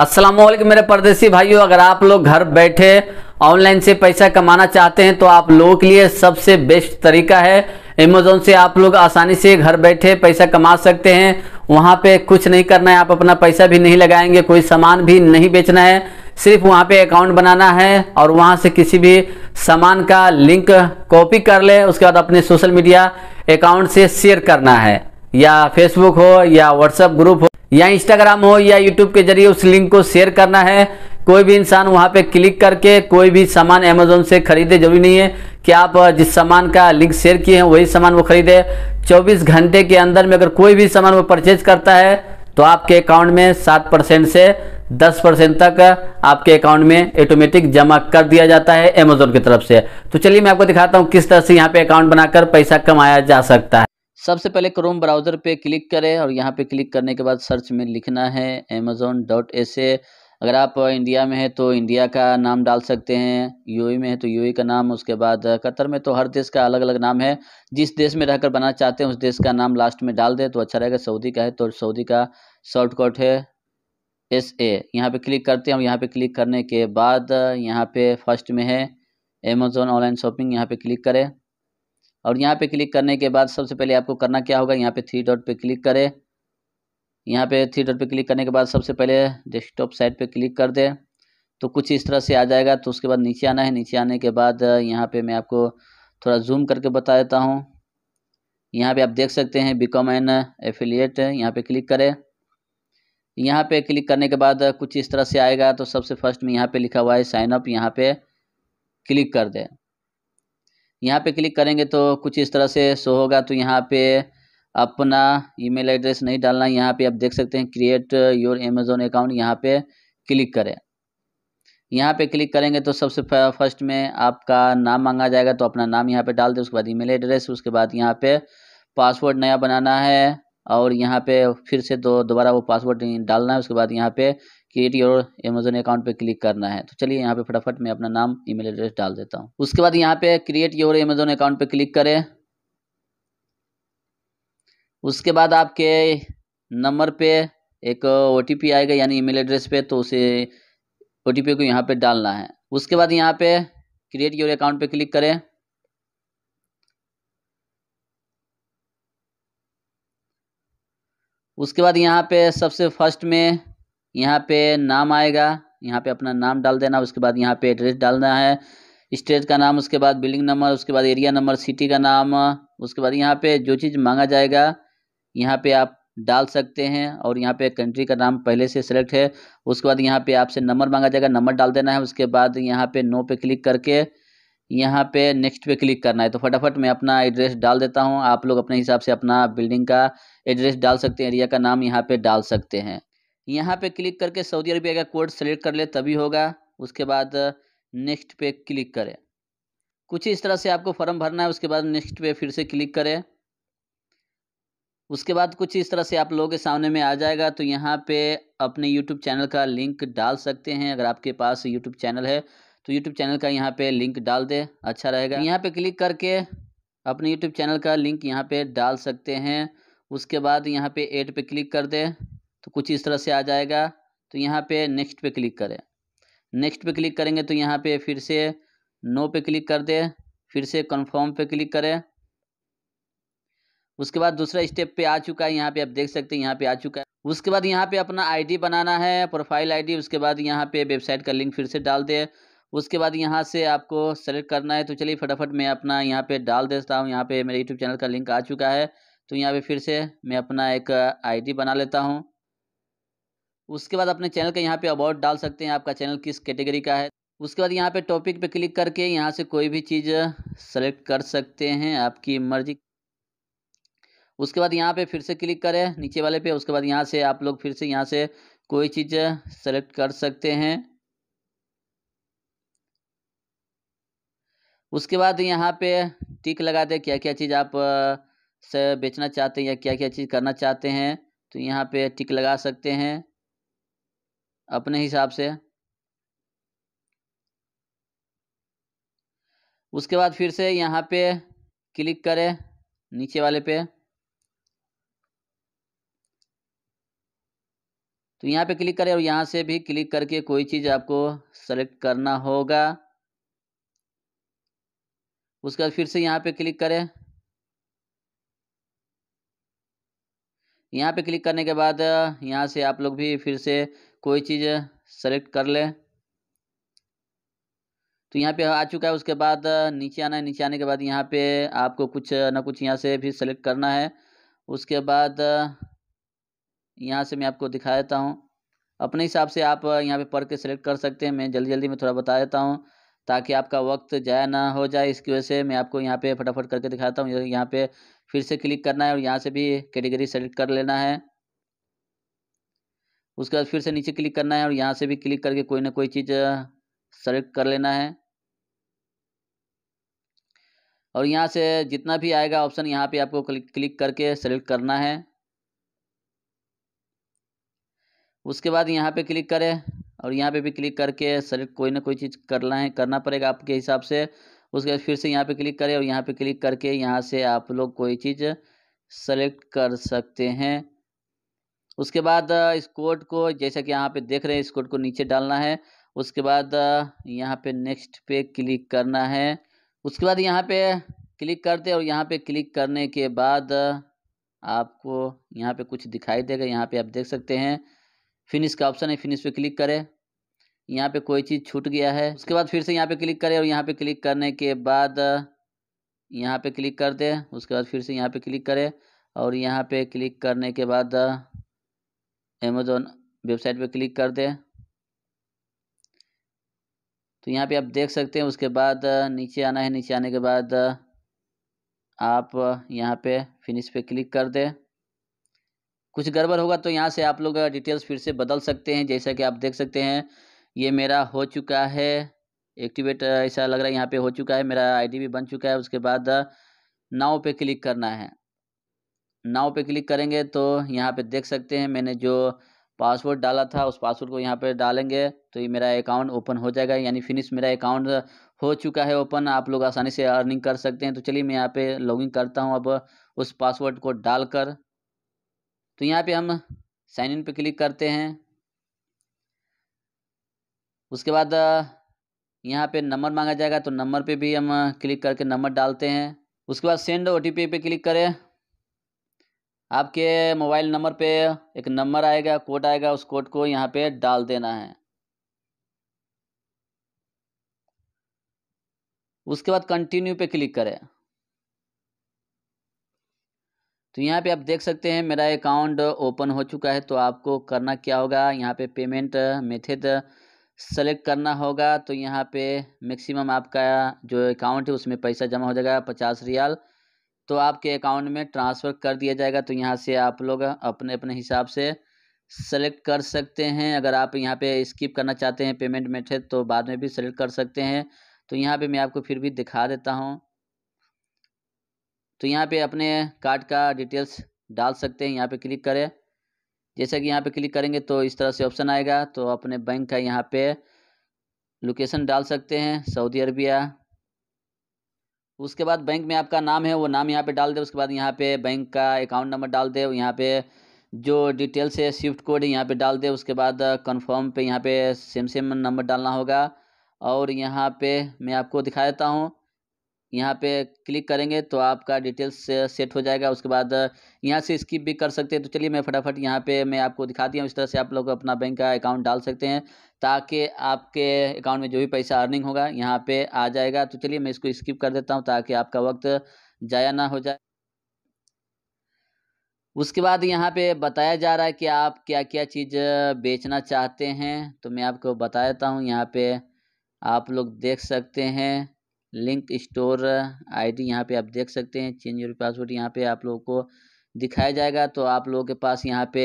असलम मेरे परदेसी भाइयों अगर आप लोग घर बैठे ऑनलाइन से पैसा कमाना चाहते हैं तो आप लोगों के लिए सबसे बेस्ट तरीका है अमेजोन से आप लोग आसानी से घर बैठे पैसा कमा सकते हैं वहाँ पे कुछ नहीं करना है आप अपना पैसा भी नहीं लगाएंगे कोई सामान भी नहीं बेचना है सिर्फ वहाँ पे अकाउंट बनाना है और वहाँ से किसी भी सामान का लिंक कॉपी कर ले उसके बाद अपने सोशल मीडिया अकाउंट से शेयर करना है या फेसबुक हो या व्हाट्सएप ग्रुप हो या इंस्टाग्राम हो या यूट्यूब के जरिए उस लिंक को शेयर करना है कोई भी इंसान वहां पे क्लिक करके कोई भी सामान अमेजोन से खरीदे जरूरी नहीं है कि आप जिस सामान का लिंक शेयर किए हैं वही सामान वो खरीदे 24 घंटे के अंदर में अगर कोई भी सामान वो परचेज करता है तो आपके अकाउंट में सात परसेंट से दस परसेंट तक आपके अकाउंट में ऑटोमेटिक जमा कर दिया जाता है अमेजोन की तरफ से तो चलिए मैं आपको दिखाता हूँ किस तरह से यहाँ पे अकाउंट बनाकर पैसा कमाया जा सकता है सबसे पहले क्रोम ब्राउज़र पे क्लिक करें और यहाँ पे क्लिक करने के बाद सर्च में लिखना है अमेज़ोन डॉट एस अगर आप इंडिया में हैं तो इंडिया का नाम डाल सकते हैं यूएई e में है तो यूएई e का नाम उसके बाद कतर में तो हर देश का अलग अलग नाम है जिस देश में रहकर बनाना चाहते हैं उस देश का नाम लास्ट में डाल दें तो अच्छा रहेगा सऊदी का है तो सऊदी का शॉर्टकट है एस ए यहाँ पर क्लिक करते हैं और यहाँ पर क्लिक करने के बाद यहाँ पर फर्स्ट में है अमेज़ोन ऑनलाइन शॉपिंग यहाँ पर क्लिक करें और यहाँ पे क्लिक करने के बाद सबसे पहले आपको करना क्या होगा यहाँ पे थ्री डॉट पे क्लिक करें यहाँ पे थ्री डॉट पे क्लिक करने के बाद सबसे पहले डेस्कटॉप साइट पे क्लिक कर दें तो कुछ इस तरह से आ जाएगा तो उसके बाद नीचे आना है नीचे आने के बाद यहाँ पे मैं आपको थोड़ा जूम करके बता देता हूँ यहाँ पे आप देख सकते हैं बिकॉम एन एफिलियट यहाँ पे क्लिक करें यहाँ पे क्लिक करने के बाद कुछ इस तरह से आएगा तो सबसे फर्स्ट में यहाँ पे लिखा हुआ है साइन अप यहाँ पे क्लिक कर दें यहाँ पे क्लिक करेंगे तो कुछ इस तरह से शो होगा तो यहाँ पे अपना ईमेल एड्रेस नहीं डालना यहाँ पे आप देख सकते हैं क्रिएट योर अमेजोन अकाउंट यहाँ पे क्लिक करें यहाँ पे क्लिक करेंगे तो सबसे फर्स्ट में आपका नाम मांगा जाएगा तो अपना नाम यहाँ पे डाल दें उसके बाद ईमेल एड्रेस उसके बाद यहाँ पे पासवर्ड नया बनाना है और यहाँ पे फिर से दो दोबारा वो पासवर्ड डालना है उसके बाद यहाँ पे क्रिएट योर अमेजोन अकाउंट पे क्लिक करना है तो चलिए यहाँ पे फटाफट मैं अपना नाम ईमेल एड्रेस डाल देता हूँ उसके बाद यहाँ पे क्रिएट योर अमेजोन अकाउंट पे क्लिक करें उसके बाद आपके नंबर पे एक ओ आएगा यानी ईमेल एड्रेस पे तो उसे ओ को यहाँ पे डालना है उसके बाद यहाँ पे क्रिएट योर अकाउंट पे क्लिक करें उसके बाद यहाँ पे सबसे फर्स्ट में यहाँ पे नाम आएगा यहाँ पे अपना नाम डाल देना उसके बाद यहाँ पे एड्रेस डालना है स्टेट का नाम उसके बाद बिल्डिंग नंबर उसके बाद एरिया नंबर सिटी का नाम उसके बाद यहाँ पे जो चीज़ मांगा जाएगा यहाँ पे आप डाल सकते हैं और यहाँ पे कंट्री का नाम पहले से सेलेक्ट है उसके बाद यहाँ पे आपसे नंबर मांगा जाएगा नंबर डाल देना है उसके बाद यहाँ पे नो पे क्लिक करके यहाँ पे नेक्स्ट पे क्लिक करना है तो फटाफट मैं अपना एड्रेस डाल देता हूँ आप लोग अपने हिसाब से अपना बिल्डिंग का एड्रेस डाल सकते हैं एरिया का नाम यहाँ पे डाल सकते हैं यहाँ पे क्लिक करके सऊदी अरबिया का कोड सेलेक्ट कर ले तभी होगा उसके बाद नेक्स्ट पे क्लिक करें कुछ इस तरह से आपको फॉर्म भरना है उसके बाद नेक्स्ट पे फिर से क्लिक करें उसके बाद कुछ इस तरह से आप लोगों के सामने में आ जाएगा तो यहाँ पे अपने यूट्यूब चैनल का लिंक डाल सकते हैं अगर आपके पास यूट्यूब चैनल है तो यूट्यूब चैनल का यहाँ पे लिंक डाल दे अच्छा रहेगा यहाँ पे क्लिक करके अपने यूट्यूब चैनल का लिंक यहाँ पे डाल सकते हैं उसके बाद यहाँ पे एड पे क्लिक कर दे कुछ इस तरह से आ जाएगा तो यहाँ पे नेक्स्ट पे क्लिक करें नेक्स्ट पे क्लिक करेंगे तो यहाँ पे फिर से नो पे क्लिक कर दे फिर से कन्फर्म पे क्लिक करें उसके बाद दूसरा स्टेप पे आ चुका है यहाँ पे आप देख सकते हैं यहाँ पे आ चुका है उसके बाद यहाँ पे अपना आईडी बनाना है प्रोफाइल आईडी उसके बाद यहाँ पे वेबसाइट का लिंक फिर से डाल दे उसके बाद यहाँ से आपको सेलेक्ट करना है तो चलिए फटाफट मैं अपना यहाँ पे डाल देता हूँ यहाँ पे मेरे यूट्यूब चैनल का लिंक आ चुका है तो यहाँ पे फिर से मैं अपना एक आईडी बना लेता हूँ उसके बाद अपने चैनल का यहाँ पे अबाउट डाल सकते हैं आपका चैनल किस कैटेगरी का है उसके बाद यहाँ पे टॉपिक पे क्लिक करके यहाँ से कोई भी चीज़ सेलेक्ट कर सकते हैं आपकी मर्जी उसके बाद यहाँ पे फिर से क्लिक करें नीचे वाले पे उसके बाद यहाँ से आप लोग फिर से यहाँ से कोई चीज़ सेलेक्ट कर सकते हैं उसके बाद यहाँ पे टिक लगा दें क्या क्या चीज़ आप से बेचना चाहते हैं या क्या क्या चीज़ करना चाहते हैं तो यहाँ पे टिक लगा सकते हैं अपने हिसाब से उसके बाद फिर से यहाँ पे क्लिक करें नीचे वाले पे तो यहाँ पे क्लिक करें और यहाँ से भी क्लिक करके कोई चीज़ आपको सेलेक्ट करना होगा उसके बाद फिर से यहाँ पे क्लिक करें यहाँ पे क्लिक करने के बाद यहाँ से आप लोग भी फिर से कोई चीज़ सेलेक्ट कर ले तो यहाँ पे आ चुका है उसके बाद नीचे आना है नीचे आने के बाद यहाँ पे आपको कुछ ना कुछ यहाँ से भी सेलेक्ट करना है उसके बाद यहाँ से मैं आपको दिखा देता हूँ अपने हिसाब से आप यहाँ पे पढ़ के सेलेक्ट कर सकते हैं मैं जल्दी जल्दी में थोड़ा बता देता हूँ ताकि आपका वक्त जाया ना हो जाए इसकी वजह से मैं आपको यहाँ पे फटाफट करके दिखाता हूँ यहाँ पे फिर से क्लिक करना है और यहाँ से भी कैटेगरी सेलेक्ट कर लेना है उसके बाद फिर से नीचे क्लिक करना है और यहाँ से भी क्लिक करके कोई ना कोई चीज़ सेलेक्ट कर लेना है और यहाँ से जितना भी आएगा ऑप्शन यहाँ पे आपको क्लिक क्लिक करके सेलेक्ट करना है उसके बाद यहाँ पे क्लिक करें और यहाँ पे भी क्लिक करके सेलेक्ट कोई ना कोई चीज़ करना है करना पड़ेगा आपके हिसाब से उसके बाद फिर से यहाँ पे क्लिक करें और यहाँ पे क्लिक करके यहाँ से आप लोग कोई चीज़ सेलेक्ट कर सकते हैं उसके बाद इस कोड को जैसा कि यहाँ पे देख रहे हैं इस कोड को नीचे डालना है उसके बाद यहाँ पे नेक्स्ट पे क्लिक करना है उसके बाद यहाँ पे क्लिक करते और यहाँ पे क्लिक करने के बाद आपको यहाँ पे कुछ दिखाई देगा यहाँ पे आप देख सकते हैं फिनिश का ऑप्शन है फिनिश पे क्लिक करें यहाँ पे कोई चीज़ छूट गया है उसके बाद फिर से यहाँ पे क्लिक करें और यहाँ पे क्लिक करने के बाद यहाँ पे क्लिक कर दें उसके बाद फिर से यहाँ पे क्लिक करें और यहाँ पे क्लिक करने के बाद अमेजोन वेबसाइट पे क्लिक कर दें तो यहाँ पे आप देख सकते हैं उसके बाद नीचे आना है नीचे आने के बाद आप यहाँ पे फिनिश पे क्लिक कर दें कुछ गड़बड़ होगा तो यहाँ से आप लोग डिटेल्स फिर से बदल सकते हैं जैसा कि आप देख सकते हैं ये मेरा हो चुका है एक्टिवेट ऐसा लग रहा है यहाँ पे हो चुका है मेरा आईडी भी बन चुका है उसके बाद नाव पे क्लिक करना है नाव पे क्लिक करेंगे तो यहाँ पे देख सकते हैं मैंने जो पासवर्ड डाला था उस पासवर्ड को यहाँ पे डालेंगे तो ये मेरा अकाउंट ओपन हो जाएगा यानी फिनिश मेरा अकाउंट हो चुका है ओपन आप लोग आसानी से अर्निंग कर सकते हैं तो चलिए मैं यहाँ पे लॉगिन करता हूँ अब उस पासवर्ड को डालकर तो यहाँ पे हम साइन इन पे क्लिक करते हैं उसके बाद यहाँ पे नंबर मांगा जाएगा तो नंबर पे भी हम क्लिक करके नंबर डालते हैं उसके बाद सेंड ओ पे क्लिक करें आपके मोबाइल नंबर पे एक नंबर आएगा कोड आएगा उस कोड को यहाँ पे डाल देना है उसके बाद कंटिन्यू पे क्लिक करें तो यहाँ पे आप देख सकते हैं मेरा अकाउंट ओपन हो चुका है तो आपको करना क्या होगा यहाँ पे पेमेंट मेथड सेलेक्ट करना होगा तो यहाँ पे मैक्सिमम आपका जो अकाउंट है उसमें पैसा जमा हो जाएगा पचास रियाल तो आपके अकाउंट में ट्रांसफ़र कर दिया जाएगा तो यहाँ से आप लोग अपने अपने हिसाब से सेलेक्ट कर सकते हैं अगर आप यहाँ पे स्किप करना चाहते हैं पेमेंट मेथड तो बाद में भी सेलेक्ट कर सकते हैं तो यहाँ पे मैं आपको फिर भी दिखा देता हूँ तो यहाँ पे अपने कार्ड का डिटेल्स डाल सकते हैं यहाँ पे क्लिक करें जैसा कि यहाँ पे क्लिक करेंगे तो इस तरह से ऑप्शन आएगा तो अपने बैंक का यहाँ पे लोकेशन डाल सकते हैं सऊदी अरबिया उसके बाद बैंक में आपका नाम है वो नाम यहाँ पे डाल दे उसके बाद यहाँ पे बैंक का अकाउंट नंबर डाल दे यहाँ पे जो डिटेल्स है स्विफ्ट कोड यहाँ पे डाल दे उसके बाद कंफर्म पे यहाँ पे सेम सेम नंबर डालना होगा और यहाँ पे मैं आपको दिखा देता हूँ यहाँ पे क्लिक करेंगे तो आपका डिटेल्स से सेट हो जाएगा उसके बाद यहाँ से स्किप भी कर सकते हैं तो चलिए मैं फटाफट यहाँ पे मैं आपको दिखा दिया इस तरह से आप लोग अपना बैंक का अकाउंट डाल सकते हैं ताकि आपके अकाउंट में जो भी पैसा अर्निंग होगा यहाँ पर आ जाएगा तो चलिए मैं इसको स्किप कर देता हूँ ताकि आपका वक्त जाया ना हो जाए उसके बाद यहाँ पे बताया जा रहा है कि आप क्या क्या चीज़ बेचना चाहते हैं तो मैं आपको बता देता हूँ यहाँ पे आप लोग देख सकते हैं लिंक स्टोर आईडी यहाँ पे आप देख सकते हैं चेंज योर पासवर्ड यहाँ पे आप लोगों को दिखाया जाएगा तो आप लोगों के पास यहाँ पे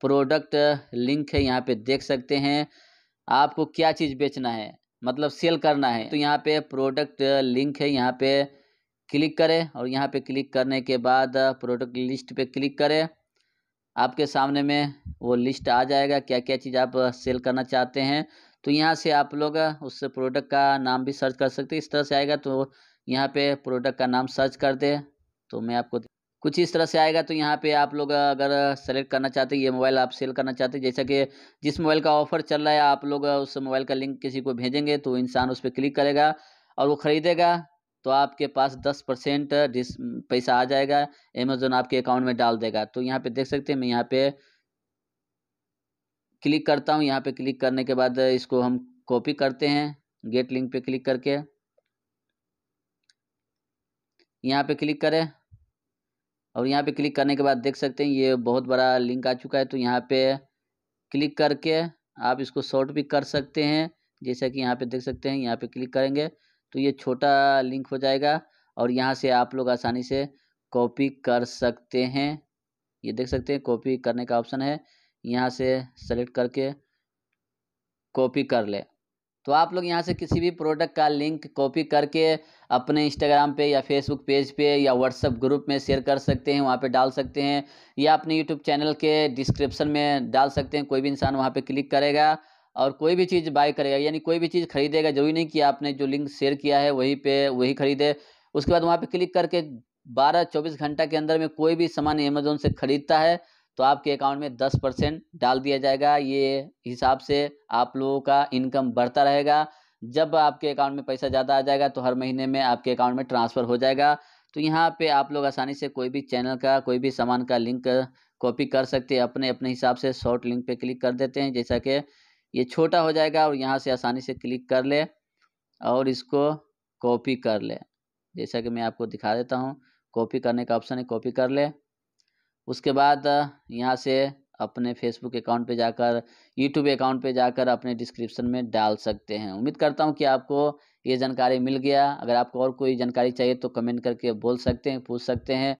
प्रोडक्ट लिंक है यहाँ पे देख सकते हैं आपको क्या चीज़ बेचना है मतलब सेल करना है तो यहाँ पे प्रोडक्ट लिंक है यहाँ पे क्लिक करें और यहाँ पे क्लिक करने के बाद प्रोडक्ट लिस्ट पर क्लिक करें आपके सामने में वो लिस्ट आ जाएगा क्या क्या चीज़ आप सेल करना चाहते हैं तो यहाँ से आप लोग उस प्रोडक्ट का नाम भी सर्च कर सकते इस तरह से आएगा तो यहाँ पे प्रोडक्ट का नाम सर्च कर दे तो मैं आपको कुछ इस तरह से आएगा तो यहाँ पे आप लोग अगर सेलेक्ट करना चाहते हैं ये मोबाइल आप सेल करना चाहते हैं जैसा कि जिस मोबाइल का ऑफर चल रहा है आप लोग उस मोबाइल का लिंक किसी को भेजेंगे तो इंसान उस पर क्लिक करेगा और वो ख़रीदेगा तो आपके पास दस परसेंट पैसा आ जाएगा अमेजोन आपके अकाउंट में डाल देगा तो यहाँ पे देख सकते हैं मैं यहाँ पे क्लिक करता हूँ यहाँ पे क्लिक करने के बाद इसको हम कॉपी करते हैं गेट लिंक पे क्लिक करके यहाँ पे क्लिक करें और यहाँ पे क्लिक करने के बाद देख सकते हैं ये बहुत बड़ा लिंक आ चुका है तो यहाँ पे क्लिक करके आप इसको शॉर्ट भी कर सकते हैं जैसा कि यहाँ पे देख सकते हैं यहाँ पे क्लिक करेंगे तो ये छोटा लिंक हो जाएगा और यहाँ से आप लोग आसानी से कॉपी कर सकते हैं ये देख सकते हैं कॉपी करने का ऑप्शन है यहाँ से सेलेक्ट करके कॉपी कर ले तो आप लोग यहाँ से किसी भी प्रोडक्ट का लिंक कॉपी करके अपने इंस्टाग्राम पे या फेसबुक पेज पे या व्हाट्सअप ग्रुप में शेयर कर सकते हैं वहाँ पे डाल सकते हैं या अपने यूट्यूब चैनल के डिस्क्रिप्शन में डाल सकते हैं कोई भी इंसान वहाँ पे क्लिक करेगा और कोई भी चीज़ बाय करेगा यानी कोई भी चीज़ खरीदेगा जरूरी नहीं कि आपने जो लिंक शेयर किया है वहीं पे वही खरीदे उसके बाद वहाँ पे क्लिक करके बारह चौबीस घंटा के अंदर में कोई भी सामान अमेजोन से खरीदता है तो आपके अकाउंट में दस परसेंट डाल दिया जाएगा ये हिसाब से आप लोगों का इनकम बढ़ता रहेगा जब आपके अकाउंट में पैसा ज़्यादा आ जाएगा तो हर महीने में आपके अकाउंट में ट्रांसफ़र हो जाएगा तो यहाँ पे आप लोग आसानी से कोई भी चैनल का कोई भी सामान का लिंक कॉपी कर सकते हैं अपने अपने हिसाब से शॉर्ट लिंक पे क्लिक कर देते हैं जैसा कि ये छोटा हो जाएगा और यहाँ से आसानी से क्लिक कर ले और इसको कॉपी कर ले जैसा कि मैं आपको दिखा देता हूँ कॉपी करने का ऑप्शन है कॉपी कर ले उसके बाद यहाँ से अपने फेसबुक अकाउंट पे जाकर यूट्यूब अकाउंट पे जाकर अपने डिस्क्रिप्शन में डाल सकते हैं उम्मीद करता हूँ कि आपको ये जानकारी मिल गया अगर आपको और कोई जानकारी चाहिए तो कमेंट करके बोल सकते हैं पूछ सकते हैं